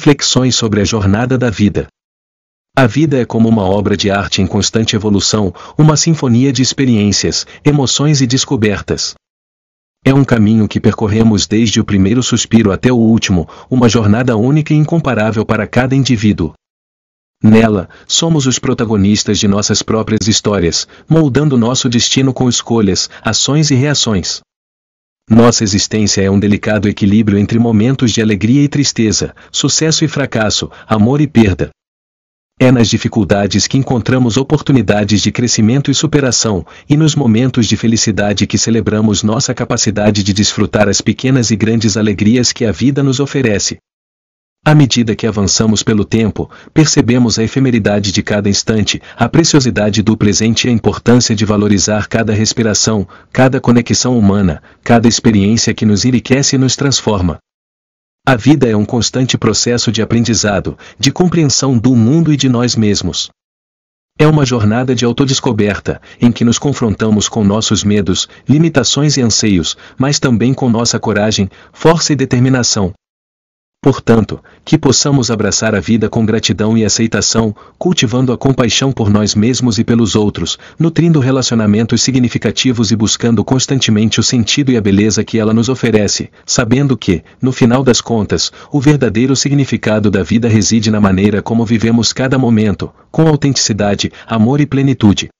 reflexões sobre a jornada da vida. A vida é como uma obra de arte em constante evolução, uma sinfonia de experiências, emoções e descobertas. É um caminho que percorremos desde o primeiro suspiro até o último, uma jornada única e incomparável para cada indivíduo. Nela, somos os protagonistas de nossas próprias histórias, moldando nosso destino com escolhas, ações e reações. Nossa existência é um delicado equilíbrio entre momentos de alegria e tristeza, sucesso e fracasso, amor e perda. É nas dificuldades que encontramos oportunidades de crescimento e superação, e nos momentos de felicidade que celebramos nossa capacidade de desfrutar as pequenas e grandes alegrias que a vida nos oferece. À medida que avançamos pelo tempo, percebemos a efemeridade de cada instante, a preciosidade do presente e a importância de valorizar cada respiração, cada conexão humana, cada experiência que nos enriquece e nos transforma. A vida é um constante processo de aprendizado, de compreensão do mundo e de nós mesmos. É uma jornada de autodescoberta, em que nos confrontamos com nossos medos, limitações e anseios, mas também com nossa coragem, força e determinação. Portanto, que possamos abraçar a vida com gratidão e aceitação, cultivando a compaixão por nós mesmos e pelos outros, nutrindo relacionamentos significativos e buscando constantemente o sentido e a beleza que ela nos oferece, sabendo que, no final das contas, o verdadeiro significado da vida reside na maneira como vivemos cada momento, com autenticidade, amor e plenitude.